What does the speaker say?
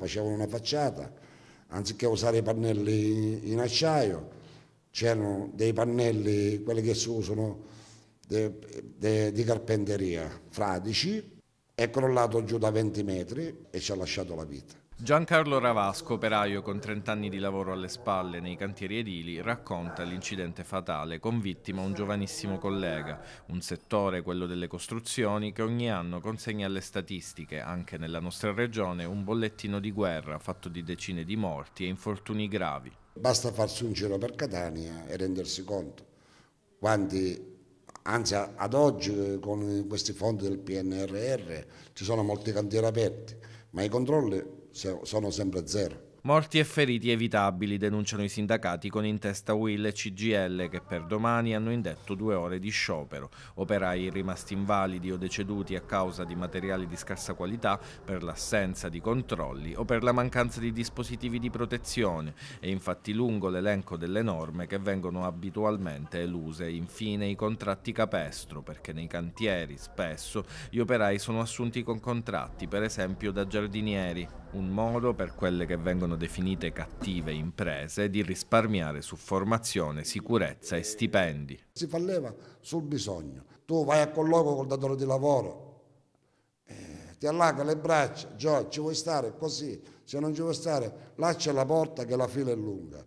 facevano una facciata, anziché usare i pannelli in acciaio, c'erano dei pannelli, quelli che si usano di carpenteria, fradici, è crollato giù da 20 metri e ci ha lasciato la vita. Giancarlo Ravasco, operaio con 30 anni di lavoro alle spalle nei cantieri edili, racconta l'incidente fatale con vittima un giovanissimo collega, un settore, quello delle costruzioni, che ogni anno consegna alle statistiche, anche nella nostra regione, un bollettino di guerra fatto di decine di morti e infortuni gravi. Basta farsi un giro per Catania e rendersi conto quanti anzi ad oggi eh, con questi fondi del PNRR ci sono molti cantieri aperti, ma i controlli sono sempre zero. Morti e feriti evitabili, denunciano i sindacati con in testa Will e CGL che per domani hanno indetto due ore di sciopero. Operai rimasti invalidi o deceduti a causa di materiali di scarsa qualità, per l'assenza di controlli o per la mancanza di dispositivi di protezione. È infatti lungo l'elenco delle norme che vengono abitualmente eluse. Infine i contratti capestro, perché nei cantieri spesso gli operai sono assunti con contratti, per esempio da giardinieri un modo per quelle che vengono definite cattive imprese di risparmiare su formazione, sicurezza e stipendi. Si fa leva sul bisogno. Tu vai a colloquio col datore di lavoro, eh, ti allaga le braccia, Gio, ci vuoi stare così, se non ci vuoi stare lascia la porta che la fila è lunga.